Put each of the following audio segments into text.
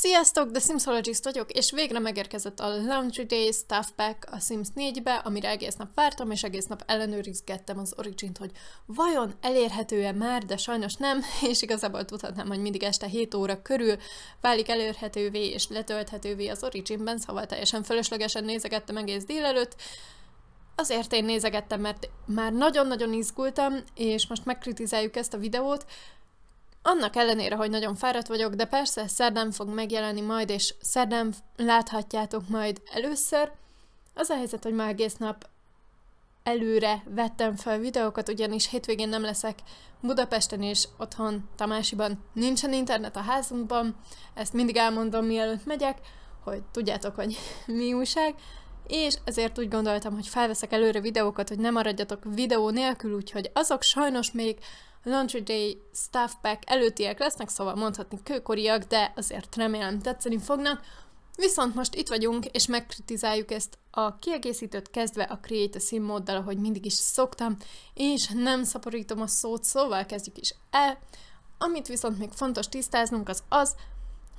Sziasztok, The Simsologist vagyok, és végre megérkezett a Laundry Day Stuff Pack a Sims 4-be, amire egész nap vártam, és egész nap ellenőrizgettem az origin, hogy vajon elérhető-e már, de sajnos nem, és igazából tudhatnám, hogy mindig este 7 óra körül válik elérhetővé és letölthetővé az Originben, szóval teljesen fölöslegesen nézegettem egész délelőtt, Azért én nézegettem, mert már nagyon-nagyon izgultam, és most megkritizáljuk ezt a videót, annak ellenére, hogy nagyon fáradt vagyok, de persze szerdán fog megjelenni majd, és szerdán láthatjátok majd először. Az a helyzet, hogy már egész nap előre vettem fel videókat, ugyanis hétvégén nem leszek Budapesten és otthon Tamásiban. Nincsen internet a házunkban, ezt mindig elmondom mielőtt megyek, hogy tudjátok, hogy mi újság, és ezért úgy gondoltam, hogy felveszek előre videókat, hogy ne maradjatok videó nélkül, úgyhogy azok sajnos még Laundry Day Staff Pack előtiek lesznek, szóval mondhatni kőkoriak, de azért remélem tetszeni fognak. Viszont most itt vagyunk, és megkritizáljuk ezt a kiegészítőt kezdve a Create a Sim móddal, ahogy mindig is szoktam, és nem szaporítom a szót, szóval kezdjük is el. Amit viszont még fontos tisztáznunk az az,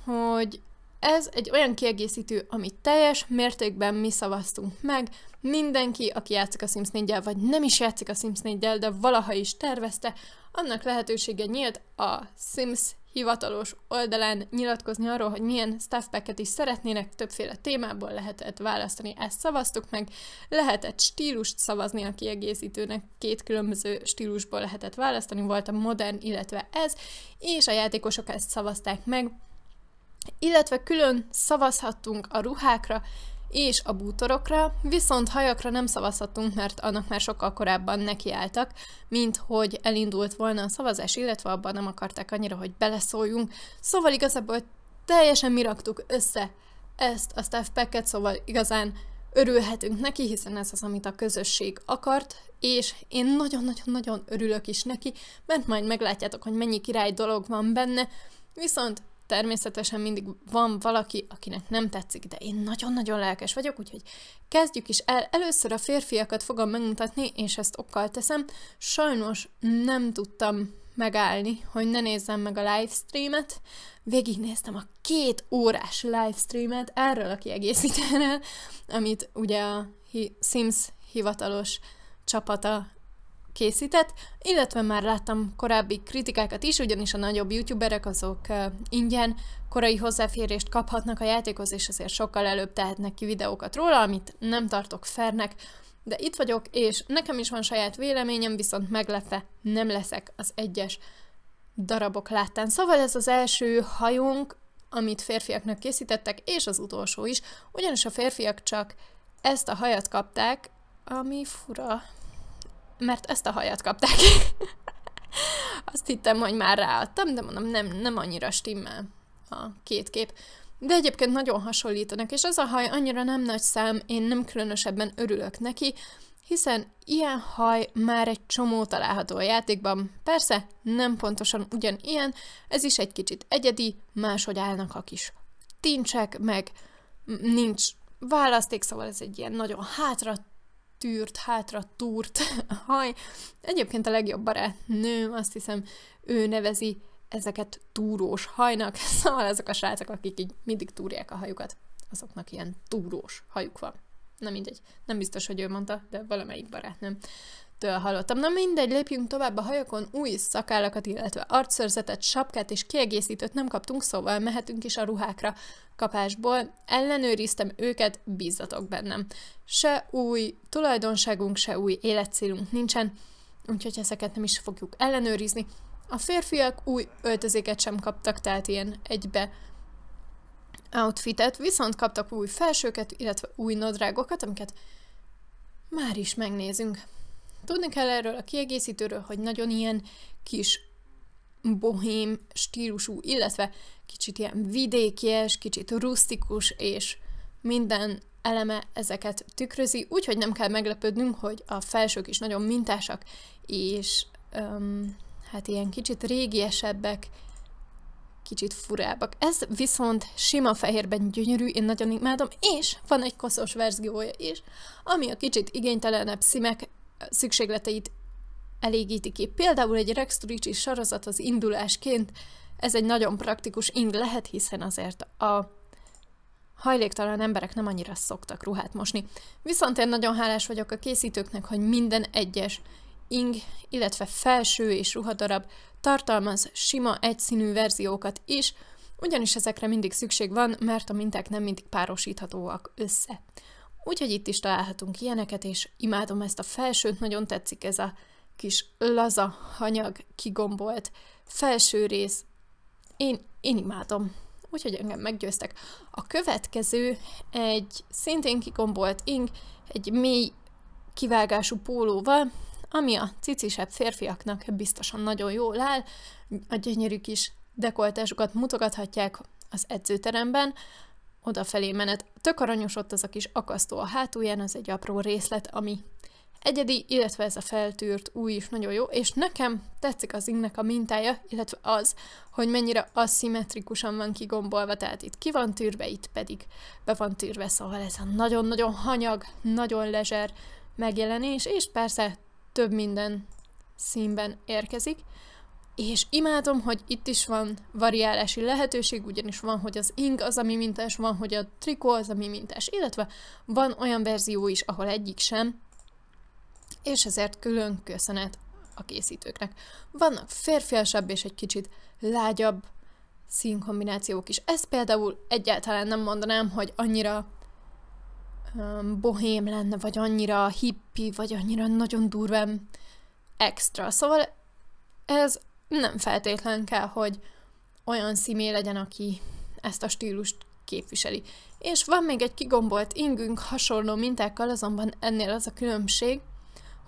hogy ez egy olyan kiegészítő, amit teljes mértékben mi szavaztunk meg. Mindenki, aki játszik a Sims 4 vagy nem is játszik a Sims 4 de valaha is tervezte, annak lehetősége nyílt a Sims hivatalos oldalán nyilatkozni arról, hogy milyen packet is szeretnének, többféle témából lehetett választani, ezt szavaztuk meg, lehetett stílust szavazni a kiegészítőnek, két különböző stílusból lehetett választani, volt a modern, illetve ez, és a játékosok ezt szavazták meg, illetve külön szavazhattunk a ruhákra, és a bútorokra, viszont hajakra nem szavazhatunk, mert annak már sokkal korábban nekiálltak, mint hogy elindult volna a szavazás, illetve abban nem akarták annyira, hogy beleszóljunk. Szóval igazából teljesen mi raktuk össze ezt a staff szóval igazán örülhetünk neki, hiszen ez az, amit a közösség akart, és én nagyon-nagyon-nagyon örülök is neki, mert majd meglátjátok, hogy mennyi király dolog van benne, viszont természetesen mindig van valaki, akinek nem tetszik, de én nagyon-nagyon lelkes vagyok, úgyhogy kezdjük is el. Először a férfiakat fogom megmutatni, és ezt okkal teszem. Sajnos nem tudtam megállni, hogy ne nézzem meg a livestreamet. Végignéztem a két órás livestreamet erről a kiegészítőről, amit ugye a Sims hivatalos csapata készített, illetve már láttam korábbi kritikákat is, ugyanis a nagyobb youtuberek azok ingyen korai hozzáférést kaphatnak a játékhoz, és azért sokkal előbb tehetnek ki videókat róla, amit nem tartok fernek, de itt vagyok, és nekem is van saját véleményem, viszont meglepve nem leszek az egyes darabok láttán. Szóval ez az első hajónk, amit férfiaknak készítettek, és az utolsó is, ugyanis a férfiak csak ezt a hajat kapták, ami fura, mert ezt a hajat kapták. Azt hittem, hogy már ráadtam, de mondom, nem, nem annyira stimmel a két kép. De egyébként nagyon hasonlítanak, és ez a haj annyira nem nagy szám, én nem különösebben örülök neki, hiszen ilyen haj már egy csomó található a játékban. Persze, nem pontosan ugyanilyen, ez is egy kicsit egyedi, máshogy állnak a kis tincsek, meg nincs választék, szóval ez egy ilyen nagyon hátra tűrt, hátra túrt haj. Egyébként a legjobb barátnőm, azt hiszem, ő nevezi ezeket túrós hajnak, szóval azok a srácok, akik így mindig túrják a hajukat, azoknak ilyen túrós hajuk van. Na mindegy, nem biztos, hogy ő mondta, de valamelyik barátnőm től hallottam. Na mindegy, lépjünk tovább a hajakon, új szakállakat, illetve arcszörzetet, sapkát és kiegészítőt nem kaptunk, szóval mehetünk is a ruhákra kapásból. Ellenőriztem őket, bízzatok bennem. Se új tulajdonságunk, se új életcélunk nincsen, úgyhogy ezeket nem is fogjuk ellenőrizni. A férfiak új öltözéket sem kaptak, tehát ilyen egybe outfitet, viszont kaptak új felsőket, illetve új nadrágokat, amiket már is megnézünk. Tudni kell erről a kiegészítőről, hogy nagyon ilyen kis bohém stílusú, illetve kicsit ilyen vidékies, kicsit rustikus, és minden eleme ezeket tükrözi, úgyhogy nem kell meglepődnünk, hogy a felsők is nagyon mintásak, és öm, hát ilyen kicsit régiesebbek, kicsit furábbak. Ez viszont sima fehérben gyönyörű, én nagyon imádom, és van egy koszos verziója is, ami a kicsit igénytelenebb szímek szükségleteit elégíti ki. Például egy rexturicsi sorozat az indulásként ez egy nagyon praktikus ing lehet, hiszen azért a hajléktalan emberek nem annyira szoktak ruhát mosni. Viszont én nagyon hálás vagyok a készítőknek, hogy minden egyes ing, illetve felső és ruhadarab tartalmaz sima, egyszínű verziókat is, ugyanis ezekre mindig szükség van, mert a minták nem mindig párosíthatóak össze. Úgyhogy itt is találhatunk ilyeneket, és imádom ezt a felsőt, nagyon tetszik ez a kis laza hanyag kigombolt felső rész. Én, én imádom. Úgyhogy engem meggyőztek. A következő egy szintén kigombolt ing, egy mély kivágású pólóval, ami a cicisebb férfiaknak biztosan nagyon jól áll, a gyönyörű kis dekoltásokat mutogathatják az edzőteremben, odafelé menet. Tök aranyos ott az a kis akasztó a hátulján, az egy apró részlet, ami egyedi, illetve ez a feltűrt új is nagyon jó, és nekem tetszik az innek a mintája, illetve az, hogy mennyire aszimmetrikusan van kigombolva, tehát itt ki van tűrve, itt pedig be van tűrve, szóval ez a nagyon-nagyon hanyag, nagyon lezser megjelenés, és persze több minden színben érkezik. És imádom, hogy itt is van variálási lehetőség, ugyanis van, hogy az ing az, ami mintás, van, hogy a trikó az, ami mintás, illetve van olyan verzió is, ahol egyik sem, és ezért külön köszönet a készítőknek. Vannak férfiasabb és egy kicsit lágyabb színkombinációk is. Ez például egyáltalán nem mondanám, hogy annyira um, bohém lenne, vagy annyira hippi, vagy annyira nagyon durván extra. Szóval ez nem feltétlen kell, hogy olyan szímé legyen, aki ezt a stílust képviseli. És van még egy kigombolt ingünk hasonló mintákkal, azonban ennél az a különbség,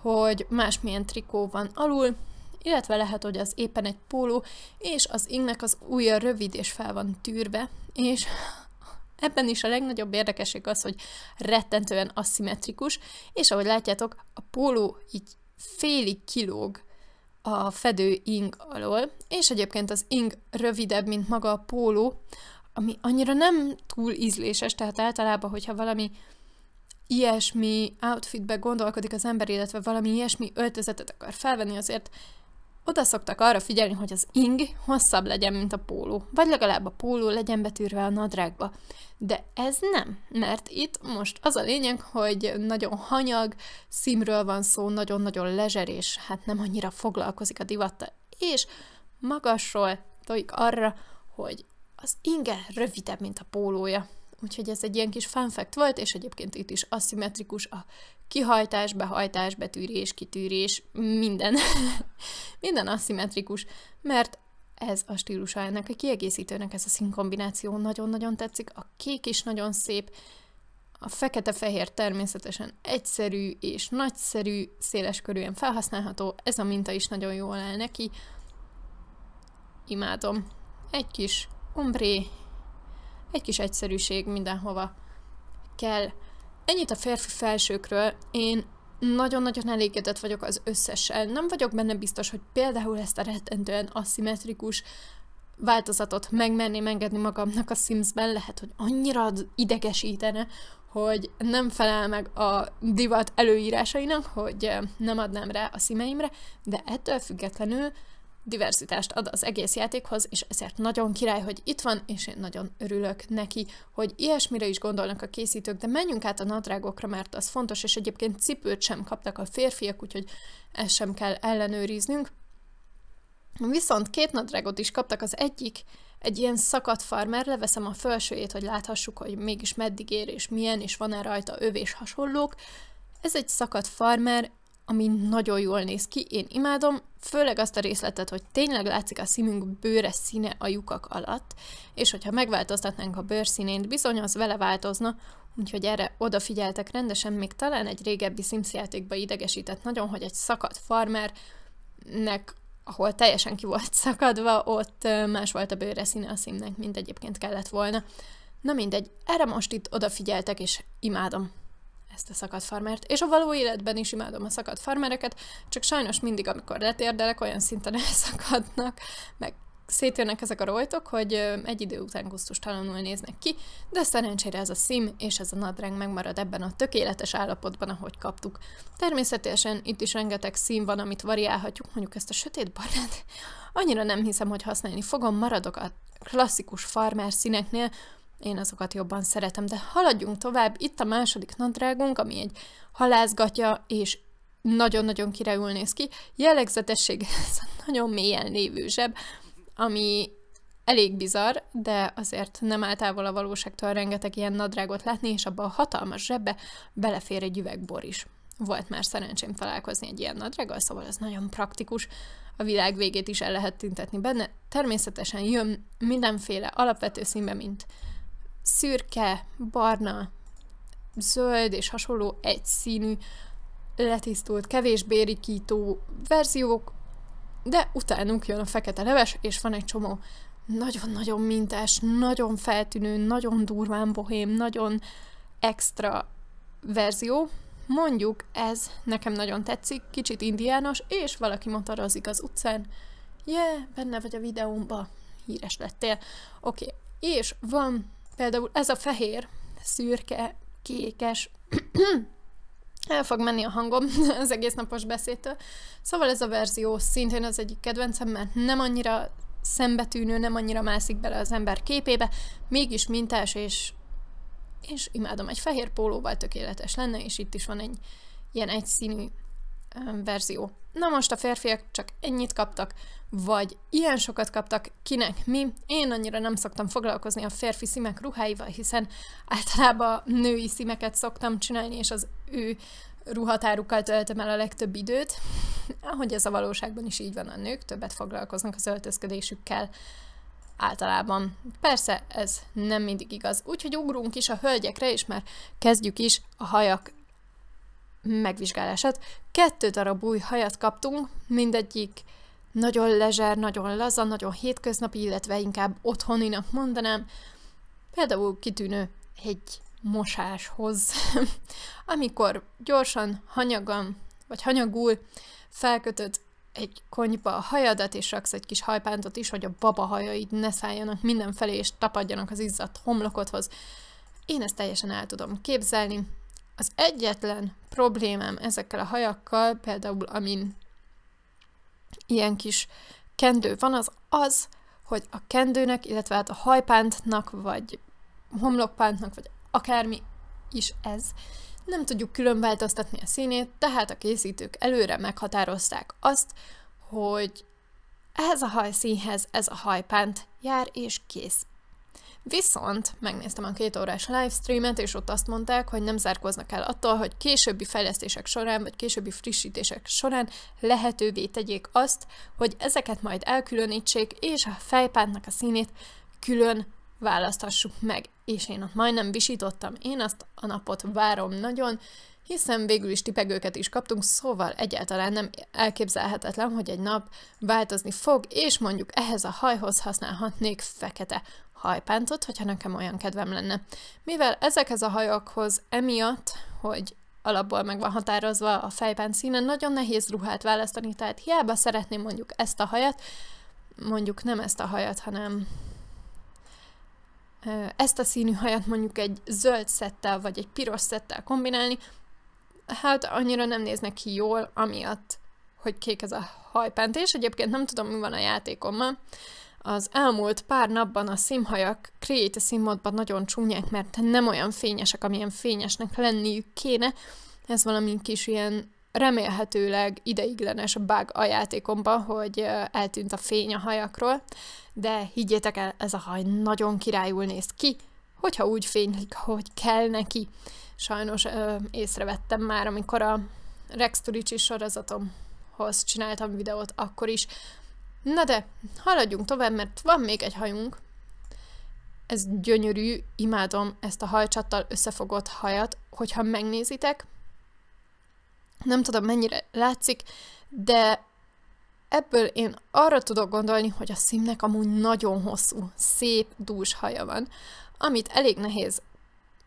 hogy másmilyen trikó van alul, illetve lehet, hogy az éppen egy póló, és az ingnek az ujja rövid és fel van tűrve, és ebben is a legnagyobb érdekesség az, hogy rettentően aszimmetrikus, és ahogy látjátok, a póló így félig kilóg a fedő ing alól, és egyébként az ing rövidebb, mint maga a póló, ami annyira nem túl ízléses, tehát általában, hogyha valami ilyesmi outfitbe gondolkodik az ember, illetve valami ilyesmi öltözetet akar felvenni, azért oda szoktak arra figyelni, hogy az ing hosszabb legyen, mint a póló, vagy legalább a póló legyen betűrve a nadrágba. De ez nem, mert itt most az a lényeg, hogy nagyon hanyag, szímről van szó, nagyon-nagyon lezser, és hát nem annyira foglalkozik a divatta, és magasról tojik arra, hogy az inge rövidebb, mint a pólója. Úgyhogy ez egy ilyen kis fanfact volt, és egyébként itt is aszimmetrikus a kihajtás, behajtás, betűrés, kitűrés, minden, minden aszimmetrikus, mert ez a stílusa ennek a kiegészítőnek, ez a színkombináció nagyon-nagyon tetszik, a kék is nagyon szép, a fekete-fehér természetesen egyszerű és nagyszerű, széleskörűen felhasználható, ez a minta is nagyon jól áll neki. Imádom. Egy kis ombré, egy kis egyszerűség mindenhova kell. Ennyit a férfi felsőkről. Én nagyon-nagyon elégedett vagyok az összessel. Nem vagyok benne biztos, hogy például ezt a rettentően aszimmetrikus változatot megmenni, engedni magamnak a sims-ben lehet, hogy annyira idegesítene, hogy nem felel meg a divat előírásainak, hogy eh, nem adnám rá a szímeimre, de ettől függetlenül diversitást ad az egész játékhoz, és ezért nagyon király, hogy itt van, és én nagyon örülök neki, hogy ilyesmire is gondolnak a készítők, de menjünk át a nadrágokra, mert az fontos, és egyébként cipőt sem kaptak a férfiak, úgyhogy ezt sem kell ellenőriznünk. Viszont két nadrágot is kaptak, az egyik egy ilyen szakadt farmer, leveszem a felsőjét, hogy láthassuk, hogy mégis meddig ér és milyen, és van-e rajta övés és hasonlók. Ez egy szakadt farmer, ami nagyon jól néz ki, én imádom, főleg azt a részletet, hogy tényleg látszik a színünk bőre színe a lyukak alatt, és hogyha megváltoztatnánk a bőrszínét, bizony az vele változna, úgyhogy erre odafigyeltek rendesen, még talán egy régebbi Sims játékba idegesített nagyon, hogy egy szakadt farmernek ahol teljesen ki volt szakadva, ott más volt a bőre színe a színnek, mint egyébként kellett volna. Na mindegy, erre most itt odafigyeltek, és imádom ezt a szakadt farmert, és a való életben is imádom a szakadt farmereket, csak sajnos mindig, amikor letérdelek, olyan szinten elszakadnak, meg szétjönnek ezek a rojtok, hogy egy idő után gusztustalanul néznek ki, de szerencsére ez a szim és ez a nadrág megmarad ebben a tökéletes állapotban, ahogy kaptuk. Természetesen itt is rengeteg szín van, amit variálhatjuk, mondjuk ezt a sötét barnát. Annyira nem hiszem, hogy használni fogom, maradok a klasszikus farmer színeknél, én azokat jobban szeretem, de haladjunk tovább. Itt a második nadrágunk, ami egy halászgatja, és nagyon-nagyon királyul néz ki. Jellegzetesség ez a nagyon mélyen lévő zseb, ami elég bizarr, de azért nem állt távol a valóságtól rengeteg ilyen nadrágot látni, és abban a hatalmas zsebbe belefér egy üvegbor is. Volt már szerencsém találkozni egy ilyen nadrággal, szóval ez nagyon praktikus. A világ végét is el lehet tüntetni benne. Természetesen jön mindenféle alapvető színbe, mint szürke, barna, zöld és hasonló egyszínű, letisztult, kevésbé rikító verziók, de utánunk jön a fekete leves, és van egy csomó nagyon-nagyon mintás, nagyon feltűnő, nagyon durván bohém, nagyon extra verzió. Mondjuk ez nekem nagyon tetszik, kicsit indiános, és valaki motorozik az utcán. Je, yeah, benne vagy a videómba, híres lettél. Oké, okay. és van Például ez a fehér, szürke, kékes, el fog menni a hangom az egész napos beszédtől. Szóval ez a verzió szintén az egyik kedvencem, mert nem annyira szembetűnő, nem annyira mászik bele az ember képébe, mégis mintás, és, és imádom. Egy fehér pólóval tökéletes lenne, és itt is van egy ilyen egyszínű verzió. Na most a férfiak csak ennyit kaptak, vagy ilyen sokat kaptak, kinek mi. Én annyira nem szoktam foglalkozni a férfi szímek ruháival, hiszen általában női szímeket szoktam csinálni, és az ő ruhatárukkal töltöm el a legtöbb időt. Ahogy ez a valóságban is így van, a nők többet foglalkoznak az öltözködésükkel általában. Persze ez nem mindig igaz, úgyhogy ugrunk is a hölgyekre, és már kezdjük is a hajak megvizsgálását. Kettő darab új hajat kaptunk, mindegyik nagyon lezser, nagyon laza, nagyon hétköznapi, illetve inkább otthoninak mondanám. Például kitűnő egy mosáshoz, amikor gyorsan, hanyagan, vagy hanyagul felkötött egy konyba a hajadat, és raksz egy kis hajpántot is, hogy a baba hajaid ne szálljanak mindenfelé, és tapadjanak az izzadt homlokodhoz. Én ezt teljesen el tudom képzelni, az egyetlen problémám ezekkel a hajakkal, például amin ilyen kis kendő van, az az, hogy a kendőnek, illetve hát a hajpántnak, vagy homlokpántnak, vagy akármi is ez, nem tudjuk különváltoztatni a színét, tehát a készítők előre meghatározták azt, hogy ehhez a hajszínhez ez a hajpánt jár, és kész. Viszont megnéztem a két órás livestreamet, és ott azt mondták, hogy nem zárkoznak el attól, hogy későbbi fejlesztések során, vagy későbbi frissítések során lehetővé tegyék azt, hogy ezeket majd elkülönítsék, és a fejpántnak a színét külön választassuk meg. És én ott majdnem visítottam, én azt a napot várom nagyon, hiszen végül is tipegőket is kaptunk, szóval egyáltalán nem elképzelhetetlen, hogy egy nap változni fog, és mondjuk ehhez a hajhoz használhatnék fekete hajpántot, hogyha nekem olyan kedvem lenne. Mivel ezekhez a hajakhoz emiatt, hogy alapból meg van határozva a fejpánt színe, nagyon nehéz ruhát választani, tehát hiába szeretném mondjuk ezt a hajat, mondjuk nem ezt a hajat, hanem ezt a színű hajat mondjuk egy zöld szettel vagy egy piros szettel kombinálni, hát annyira nem néznek ki jól, amiatt, hogy kék ez a hajpánt, és egyébként nem tudom, mi van a játékommal. Az elmúlt pár napban a színhajak Create a nagyon csúnyák, mert nem olyan fényesek, amilyen fényesnek lenniük kéne. Ez valami kis ilyen remélhetőleg ideiglenes bug a játékomban, hogy eltűnt a fény a hajakról, de higgyétek el, ez a haj nagyon királyul néz ki, hogyha úgy fénylik, hogy kell neki. Sajnos ö, észrevettem már, amikor a Rex Turicsi sorozatomhoz csináltam videót, akkor is Na de, haladjunk tovább, mert van még egy hajunk. Ez gyönyörű, imádom ezt a hajcsattal összefogott hajat, hogyha megnézitek. Nem tudom, mennyire látszik, de ebből én arra tudok gondolni, hogy a színnek amúgy nagyon hosszú, szép, dús haja van, amit elég nehéz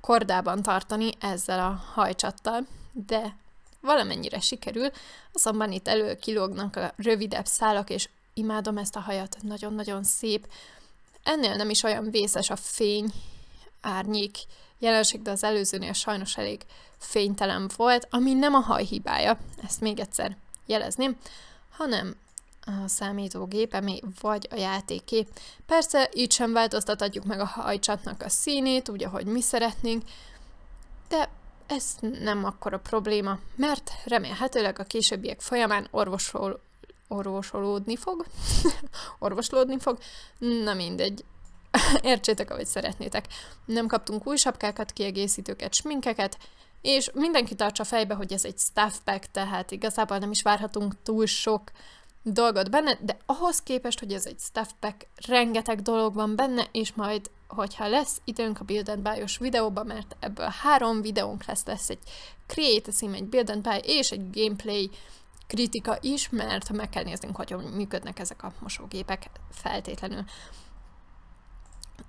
kordában tartani ezzel a hajcsattal, de valamennyire sikerül, azonban itt elő kilógnak a rövidebb szálak, és imádom ezt a hajat, nagyon-nagyon szép. Ennél nem is olyan vészes a fény, árnyék jelenség, de az előzőnél sajnos elég fénytelen volt, ami nem a haj hibája, ezt még egyszer jelezném, hanem a számítógépemé, vagy a játéké. Persze így sem változtatjuk meg a hajcsatnak a színét, úgy, ahogy mi szeretnénk, de ez nem akkora probléma, mert remélhetőleg a későbbiek folyamán orvosról orvosolódni fog, orvoslódni fog, na mindegy, értsétek, ahogy szeretnétek. Nem kaptunk új sapkákat, kiegészítőket, sminkeket, és mindenki tartsa fejbe, hogy ez egy staff pack, tehát igazából nem is várhatunk túl sok dolgot benne, de ahhoz képest, hogy ez egy staff pack, rengeteg dolog van benne, és majd, hogyha lesz időnk a Build and Buy-os videóba, mert ebből három videónk lesz, lesz egy Create a Sim, egy Build and Buy és egy Gameplay kritika is, mert meg kell néznünk, hogy működnek ezek a mosógépek feltétlenül.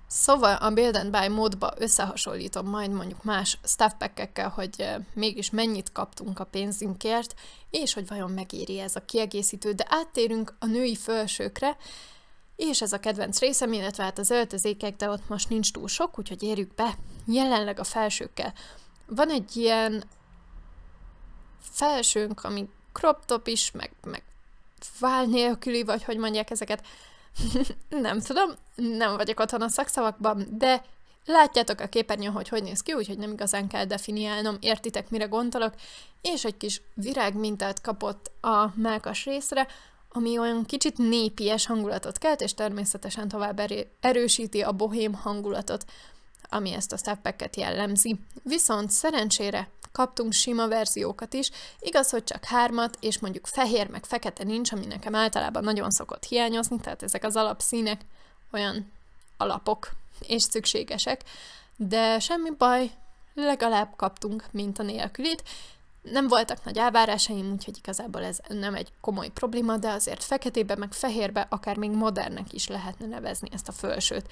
Szóval a Build and Buy módba összehasonlítom majd mondjuk más stuffpackekkel, hogy mégis mennyit kaptunk a pénzünkért, és hogy vajon megéri ez a kiegészítő, de áttérünk a női felsőkre, és ez a kedvenc részem, illetve hát az öltözékek, de ott most nincs túl sok, úgyhogy érjük be jelenleg a felsőkkel. Van egy ilyen felsőnk, amit crop top is, meg, meg vál nélküli, vagy hogy mondják ezeket. nem tudom, nem vagyok otthon a szakszavakban, de látjátok a képernyőn, hogy hogy néz ki, úgyhogy nem igazán kell definiálnom, értitek, mire gondolok, és egy kis virágmintát kapott a melkas részre, ami olyan kicsit népies hangulatot kelt, és természetesen tovább erősíti a bohém hangulatot, ami ezt a szeppeket jellemzi. Viszont szerencsére kaptunk sima verziókat is, igaz, hogy csak hármat, és mondjuk fehér meg fekete nincs, ami nekem általában nagyon szokott hiányozni, tehát ezek az alapszínek olyan alapok és szükségesek, de semmi baj, legalább kaptunk mint a nélkülit, nem voltak nagy elvárásaim, úgyhogy igazából ez nem egy komoly probléma, de azért feketébe meg fehérbe akár még modernnek is lehetne nevezni ezt a fölsőt.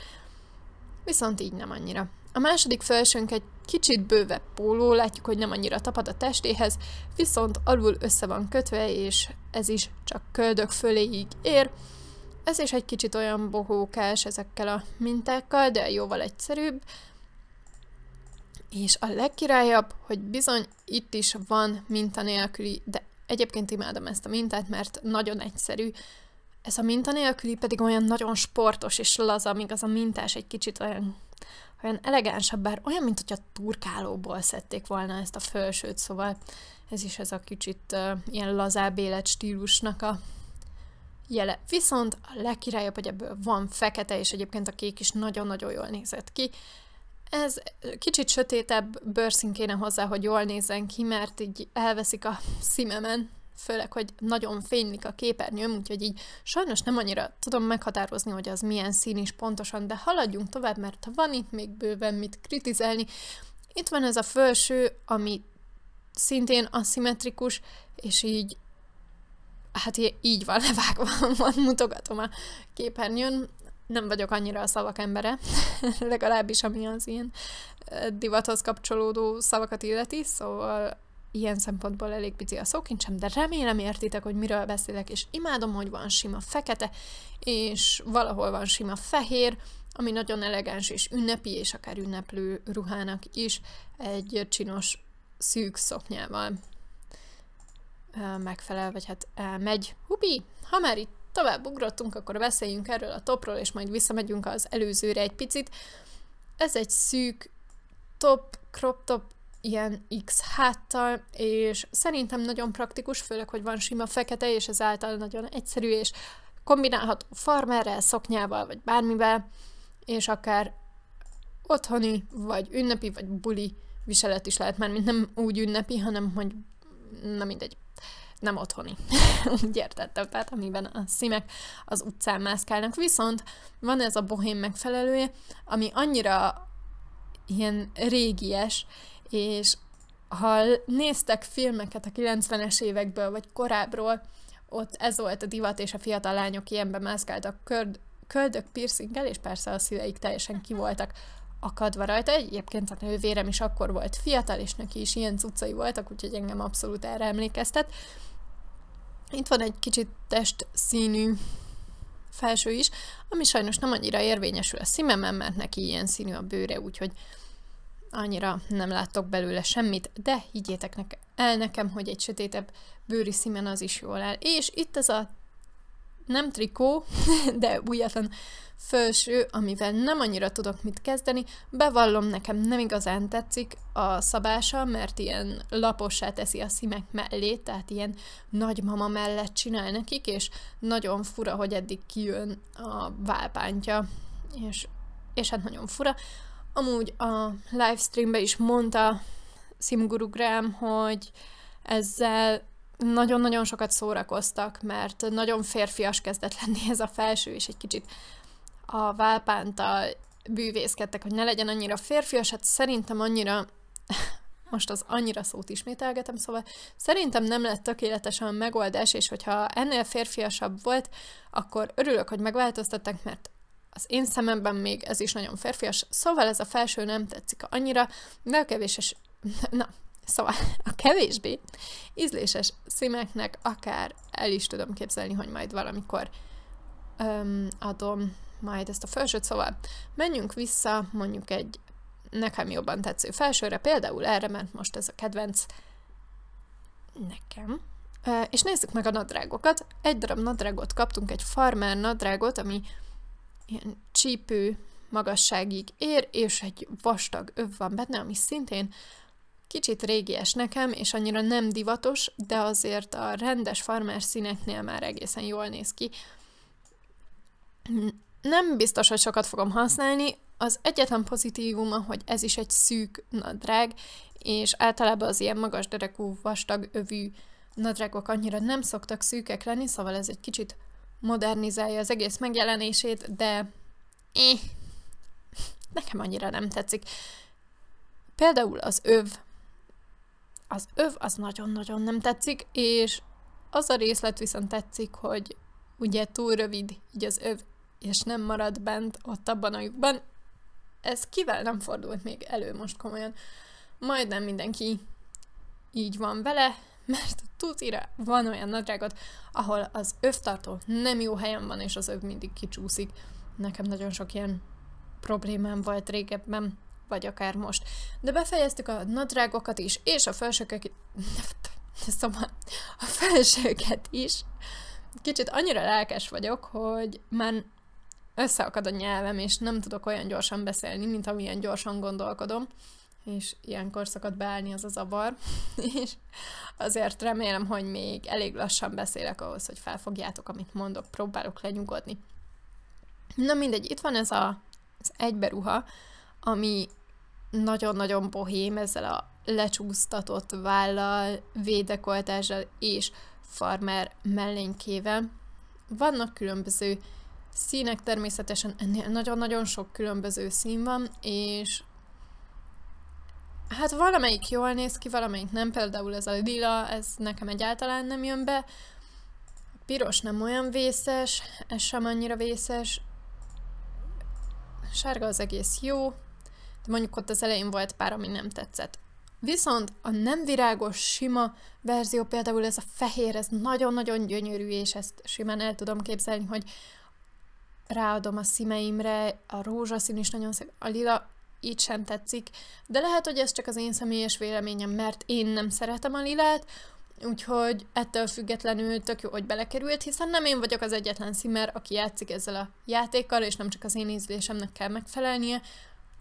Viszont így nem annyira. A második felsőnk egy Kicsit bővebb póló, látjuk, hogy nem annyira tapad a testéhez, viszont alul össze van kötve, és ez is csak köldök föléig ér. Ez is egy kicsit olyan bohókás ezekkel a mintákkal, de jóval egyszerűbb. És a legkirályabb, hogy bizony itt is van minta nélküli, de egyébként imádom ezt a mintát, mert nagyon egyszerű. Ez a minta nélküli pedig olyan nagyon sportos és laza, míg az a mintás egy kicsit olyan olyan elegánsabb, bár olyan, mint hogyha turkálóból szedték volna ezt a felsőt, szóval ez is ez a kicsit uh, ilyen lazább életstílusnak a jele. Viszont a legkirályabb, hogy ebből van fekete, és egyébként a kék is nagyon-nagyon jól nézett ki. Ez kicsit sötétebb bőrszín kéne hozzá, hogy jól nézzen ki, mert így elveszik a szímemen, főleg, hogy nagyon fénylik a képernyőm, úgyhogy így sajnos nem annyira tudom meghatározni, hogy az milyen szín is pontosan, de haladjunk tovább, mert van itt még bőven mit kritizálni. Itt van ez a felső, ami szintén aszimmetrikus, és így hát így van levágva, van, mutogatom a képernyőn, nem vagyok annyira a szavak embere, legalábbis ami az ilyen divathoz kapcsolódó szavakat illeti, szóval ilyen szempontból elég pici a szókincsem, de remélem értitek, hogy miről beszélek, és imádom, hogy van sima fekete, és valahol van sima fehér, ami nagyon elegáns és ünnepi, és akár ünneplő ruhának is egy csinos szűk szoknyával megfelel, vagy hát megy. Hupi, ha már itt tovább ugrottunk, akkor beszéljünk erről a topról, és majd visszamegyünk az előzőre egy picit. Ez egy szűk top, crop top, ilyen X háttal, és szerintem nagyon praktikus, főleg, hogy van sima fekete, és ezáltal nagyon egyszerű, és kombinálható farmerrel, szoknyával, vagy bármivel, és akár otthoni, vagy ünnepi, vagy buli viselet is lehet, mert mint nem úgy ünnepi, hanem hogy na mindegy, nem otthoni. úgy értettem, tehát amiben a szímek az utcán mászkálnak. Viszont van ez a bohém megfelelője, ami annyira ilyen régies, és ha néztek filmeket a 90-es évekből, vagy korábbról, ott ez volt a divat, és a fiatal lányok ilyenbe mászkáltak körd, köldök piercinggel, és persze a szüleik teljesen kivoltak akadva rajta. Egyébként a nővérem is akkor volt fiatal, és neki is ilyen cuccai voltak, úgyhogy engem abszolút erre emlékeztet. Itt van egy kicsit testszínű felső is, ami sajnos nem annyira érvényesül a színemen, mert neki ilyen színű a bőre, úgyhogy annyira nem láttok belőle semmit, de higgyétek nekem, el nekem, hogy egy sötétebb bőri szímen az is jól áll. És itt ez a nem trikó, de újatlan felső, amivel nem annyira tudok mit kezdeni. Bevallom, nekem nem igazán tetszik a szabása, mert ilyen lapossá teszi a szímek mellé, tehát ilyen nagymama mellett csinál nekik, és nagyon fura, hogy eddig kijön a válpántja, és, és hát nagyon fura. Amúgy a livestreambe is mondta Simguru Graham, hogy ezzel nagyon-nagyon sokat szórakoztak, mert nagyon férfias kezdett lenni ez a felső, és egy kicsit a válpántal bűvészkedtek, hogy ne legyen annyira férfias, hát szerintem annyira most az annyira szót ismételgetem, szóval szerintem nem lett tökéletesen a megoldás, és hogyha ennél férfiasabb volt, akkor örülök, hogy megváltoztattak, mert az én szememben még ez is nagyon férfias, szóval ez a felső nem tetszik annyira, de a kevéses... Na, Szóval a kevésbé ízléses szímeknek akár el is tudom képzelni, hogy majd valamikor öm, adom majd ezt a felsőt. Szóval menjünk vissza mondjuk egy nekem jobban tetsző felsőre, például erre, ment most ez a kedvenc nekem. és nézzük meg a nadrágokat. Egy darab nadrágot kaptunk, egy farmer nadrágot, ami ilyen csípő magasságig ér, és egy vastag öv van benne, ami szintén kicsit régies nekem, és annyira nem divatos, de azért a rendes farmer színeknél már egészen jól néz ki. Nem biztos, hogy sokat fogom használni, az egyetlen pozitívuma, hogy ez is egy szűk nadrág, és általában az ilyen magas derekú, vastag övű nadrágok annyira nem szoktak szűkek lenni, szóval ez egy kicsit modernizálja az egész megjelenését, de eh, nekem annyira nem tetszik. Például az öv. Az öv az nagyon-nagyon nem tetszik, és az a részlet viszont tetszik, hogy ugye túl rövid, így az öv, és nem marad bent ott abban a lyukban. Ez kivel nem fordult még elő most komolyan. Majdnem mindenki így van vele, mert tutira van olyan nadrágot, ahol az övtartó nem jó helyen van, és az öv mindig kicsúszik. Nekem nagyon sok ilyen problémám volt régebben, vagy akár most. De befejeztük a nadrágokat is, és a felsőket... Szóval a felsőket is. Kicsit annyira lelkes vagyok, hogy már összeakad a nyelvem, és nem tudok olyan gyorsan beszélni, mint amilyen gyorsan gondolkodom és ilyenkor szokott beállni az a zavar, és azért remélem, hogy még elég lassan beszélek ahhoz, hogy felfogjátok, amit mondok, próbálok lenyugodni. Na mindegy, itt van ez a, az egyberuha, ami nagyon-nagyon bohém ezzel a lecsúsztatott vállal, védekoltással és farmer mellénykével. Vannak különböző színek természetesen, ennél nagyon-nagyon sok különböző szín van, és Hát valamelyik jól néz ki, valamelyik nem, például ez a lila, ez nekem egyáltalán nem jön be. A piros nem olyan vészes, ez sem annyira vészes. A sárga az egész jó, de mondjuk ott az elején volt pár, ami nem tetszett. Viszont a nem virágos, sima verzió, például ez a fehér, ez nagyon-nagyon gyönyörű, és ezt simán el tudom képzelni, hogy ráadom a szímeimre, a rózsaszín is nagyon szép, a lila így sem tetszik, de lehet, hogy ez csak az én személyes véleményem, mert én nem szeretem a lilát, úgyhogy ettől függetlenül tök jó, hogy belekerült, hiszen nem én vagyok az egyetlen szimmer, aki játszik ezzel a játékkal, és nem csak az én ízlésemnek kell megfelelnie,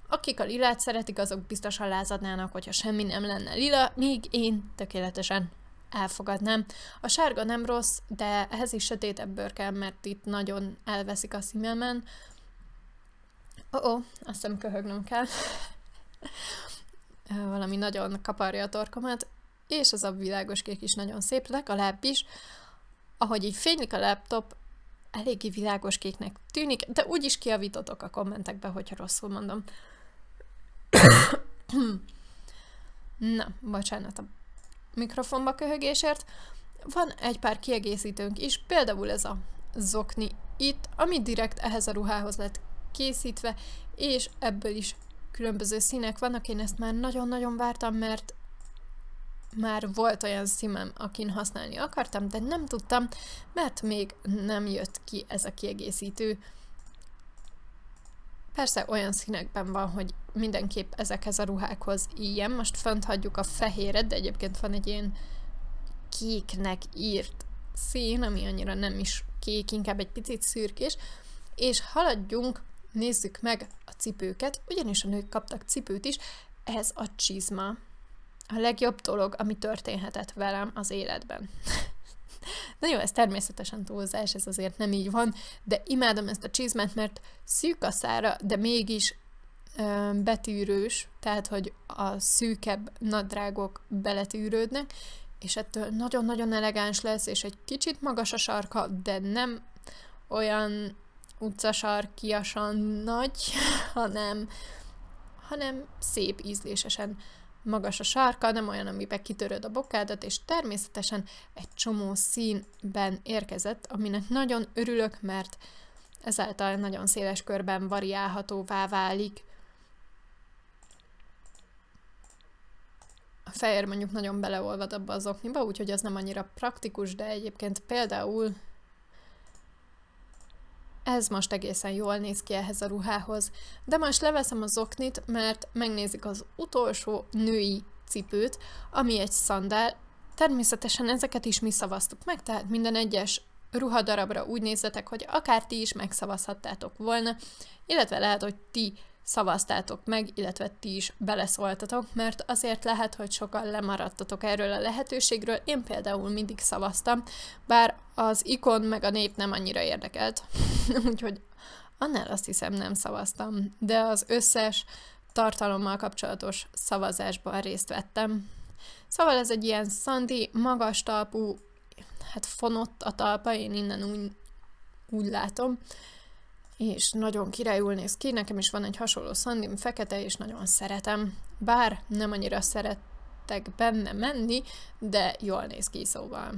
akik a lilát szeretik, azok biztosan lázadnának, hogyha semmi nem lenne lila, míg én tökéletesen elfogadnám. A sárga nem rossz, de ehhez is sötétebb bőr kell, mert itt nagyon elveszik a színemen, Ó, oh, azt hiszem köhögnöm kell. Valami nagyon kaparja a torkomat, és az a világos kék is nagyon szép, legalább is, ahogy így fénylik a laptop, eléggé világos kéknek tűnik, de úgy is kiavítotok a kommentekbe, hogyha rosszul mondom. Na, bocsánat a mikrofonba köhögésért. Van egy pár kiegészítőnk is, például ez a zokni itt, ami direkt ehhez a ruhához lett készítve, és ebből is különböző színek vannak, én ezt már nagyon-nagyon vártam, mert már volt olyan szímem, akin használni akartam, de nem tudtam, mert még nem jött ki ez a kiegészítő. Persze olyan színekben van, hogy mindenképp ezekhez a ruhákhoz ilyen. Most fönt hagyjuk a fehéret, de egyébként van egy ilyen kéknek írt szín, ami annyira nem is kék, inkább egy picit szürkés. És haladjunk Nézzük meg a cipőket, ugyanis a nők kaptak cipőt is, ez a csizma. A legjobb dolog, ami történhetett velem az életben. Na jó, ez természetesen túlzás, ez azért nem így van, de imádom ezt a csizmet, mert szűk a szára, de mégis ö, betűrős, tehát hogy a szűkebb nadrágok beletűrődnek, és ettől nagyon-nagyon elegáns lesz, és egy kicsit magas a sarka, de nem olyan utcasarkiasan nagy, hanem, hanem szép ízlésesen magas a sarka, nem olyan, amiben kitöröd a bokádat, és természetesen egy csomó színben érkezett, aminek nagyon örülök, mert ezáltal nagyon széles körben variálhatóvá válik. A fejér mondjuk nagyon beleolvad abba az okniba, úgyhogy az nem annyira praktikus, de egyébként például ez most egészen jól néz ki ehhez a ruhához, de most leveszem az oknit, mert megnézik az utolsó női cipőt, ami egy szandál. Természetesen ezeket is mi szavaztuk meg, tehát minden egyes ruhadarabra úgy nézzetek, hogy akár ti is megszavazhattátok volna, illetve lehet, hogy ti szavaztátok meg, illetve ti is beleszóltatok, mert azért lehet, hogy sokan lemaradtatok erről a lehetőségről. Én például mindig szavaztam, bár az ikon meg a nép nem annyira érdekelt, úgyhogy annál azt hiszem nem szavaztam, de az összes tartalommal kapcsolatos szavazásban részt vettem. Szóval ez egy ilyen szandi, magas talpú, hát fonott a talpa, én innen úgy, úgy látom, és nagyon királyul néz ki, nekem is van egy hasonló szandim, fekete, és nagyon szeretem. Bár nem annyira szerettek benne menni, de jól néz ki szóval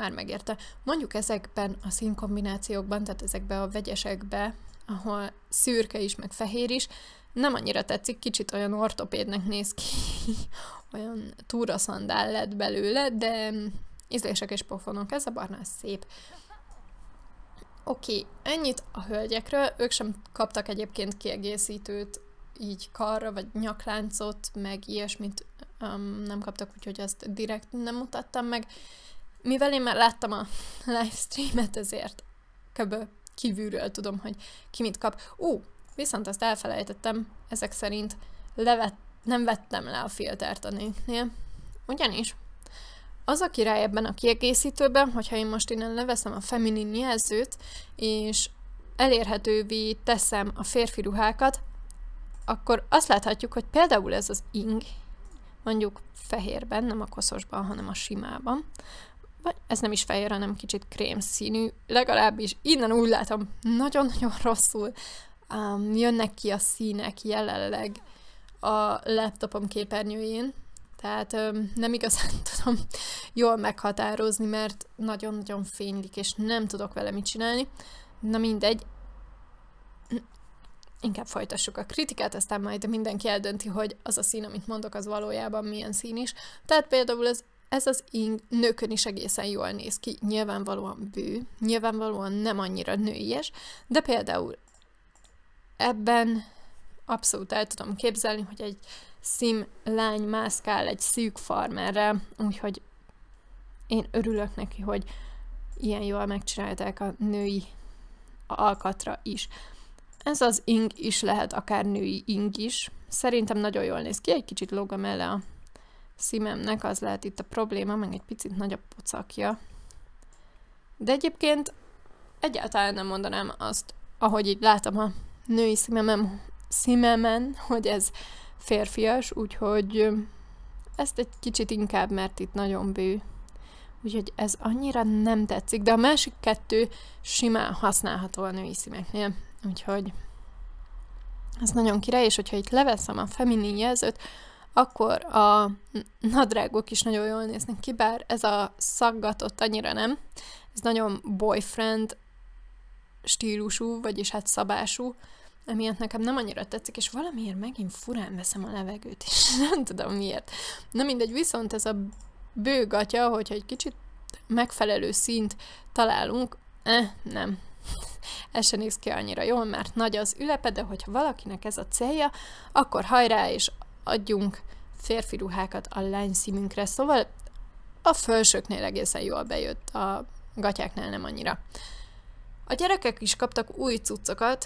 már megérte. Mondjuk ezekben a színkombinációkban, tehát ezekbe a vegyesekbe, ahol szürke is, meg fehér is, nem annyira tetszik, kicsit olyan ortopédnek néz ki, olyan túraszandál lett belőle, de ízlések és pofonok, ez a barna szép. Oké, okay, ennyit a hölgyekről, ők sem kaptak egyébként kiegészítőt, így karra, vagy nyakláncot, meg ilyesmit um, nem kaptak, úgyhogy azt direkt nem mutattam meg mivel én már láttam a livestreamet, ezért kb. kívülről tudom, hogy ki mit kap. Ú, viszont azt elfelejtettem, ezek szerint levet, nem vettem le a filtert a nőknél. Ugyanis az a király ebben a kiegészítőben, hogyha én most innen leveszem a feminin jelzőt, és elérhetővé teszem a férfi ruhákat, akkor azt láthatjuk, hogy például ez az ing, mondjuk fehérben, nem a koszosban, hanem a simában, vagy ez nem is fehér, hanem kicsit krém színű, legalábbis innen úgy látom, nagyon-nagyon rosszul um, jönnek ki a színek jelenleg a laptopom képernyőjén, tehát um, nem igazán tudom jól meghatározni, mert nagyon-nagyon fénylik, és nem tudok vele mit csinálni. Na mindegy, inkább folytassuk a kritikát, aztán majd mindenki eldönti, hogy az a szín, amit mondok, az valójában milyen szín is. Tehát például az ez az ing nőkön is egészen jól néz ki, nyilvánvalóan bű, nyilvánvalóan nem annyira nőies, de például ebben abszolút el tudom képzelni, hogy egy szim lány mászkál egy szűk farmerre, úgyhogy én örülök neki, hogy ilyen jól megcsinálták a női alkatra is. Ez az ing is lehet akár női ing is. Szerintem nagyon jól néz ki, egy kicsit lóg a melle a szímemnek az lehet itt a probléma, meg egy picit nagyobb pocakja. De egyébként egyáltalán nem mondanám azt, ahogy így látom a női szímemem, szímemen, hogy ez férfias, úgyhogy ezt egy kicsit inkább, mert itt nagyon bő. Úgyhogy ez annyira nem tetszik, de a másik kettő simán használható a női szímeknél. Úgyhogy ez nagyon király, és hogyha itt leveszem a feminin jelzőt, akkor a nadrágok is nagyon jól néznek ki, bár ez a szaggatott annyira nem. Ez nagyon boyfriend stílusú, vagyis hát szabású, emiatt nekem nem annyira tetszik, és valamiért megint furán veszem a levegőt, és nem tudom miért. Na mindegy, viszont ez a bőgatya, hogyha egy kicsit megfelelő szint találunk, eh, nem. ez se néz ki annyira jól, mert nagy az ülepe, de hogyha valakinek ez a célja, akkor hajrá, és adjunk férfi ruhákat a lány színünkre, szóval a fölsőknél egészen jól bejött, a gatyáknál nem annyira. A gyerekek is kaptak új cuccokat,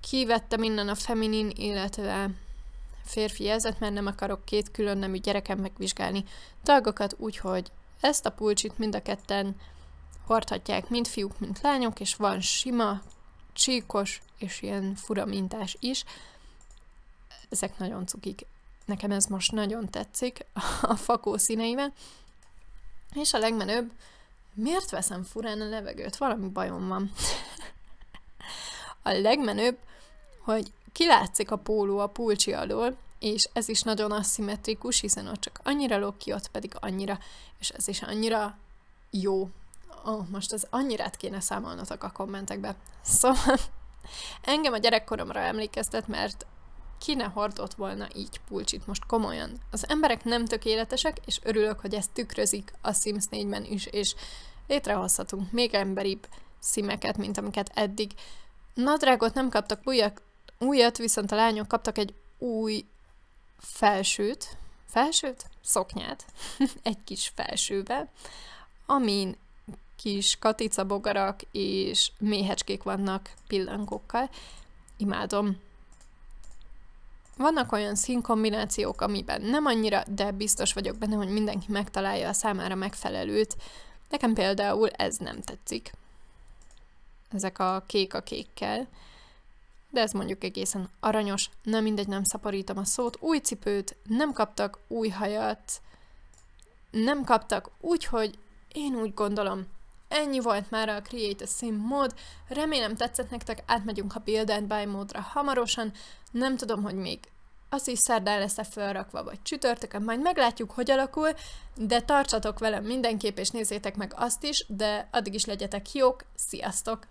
kivettem innen a feminin, illetve férfi jelzet, mert nem akarok két külön nemű gyerekem megvizsgálni dolgokat, úgyhogy ezt a pulcsit mind a ketten hordhatják, mind fiúk, mind lányok, és van sima, csíkos és ilyen fura mintás is. Ezek nagyon cukik. Nekem ez most nagyon tetszik a fakó színeivel. És a legmenőbb, miért veszem furán a levegőt? Valami bajom van. a legmenőbb, hogy kilátszik a póló a pulcsi alól, és ez is nagyon aszimmetrikus, hiszen ott csak annyira lók ki, ott pedig annyira, és ez is annyira jó. Ó, oh, most az annyirát kéne számolnotok a kommentekbe. Szóval engem a gyerekkoromra emlékeztet, mert ki ne hordott volna így pulcsit most komolyan. Az emberek nem tökéletesek, és örülök, hogy ezt tükrözik a Sims 4-ben is, és létrehozhatunk még emberibb szimeket, mint amiket eddig. Nadrágot nem kaptak újat, újat, viszont a lányok kaptak egy új felsőt, felsőt? Szoknyát, egy kis felsővel, amin kis katica bogarak és méhecskék vannak pillangókkal. Imádom, vannak olyan színkombinációk, amiben nem annyira, de biztos vagyok benne, hogy mindenki megtalálja a számára megfelelőt. Nekem például ez nem tetszik. Ezek a kék a kékkel. De ez mondjuk egészen aranyos, nem mindegy, nem szaporítom a szót. Új cipőt nem kaptak, új hajat nem kaptak, úgy, hogy én úgy gondolom, Ennyi volt már a Create a Sim mód, remélem tetszett nektek, átmegyünk a Build and Buy módra hamarosan, nem tudom, hogy még az is szerdán lesz-e felrakva, vagy csütörtökön, majd meglátjuk, hogy alakul, de tartsatok velem mindenképp, és nézzétek meg azt is, de addig is legyetek jók, sziasztok!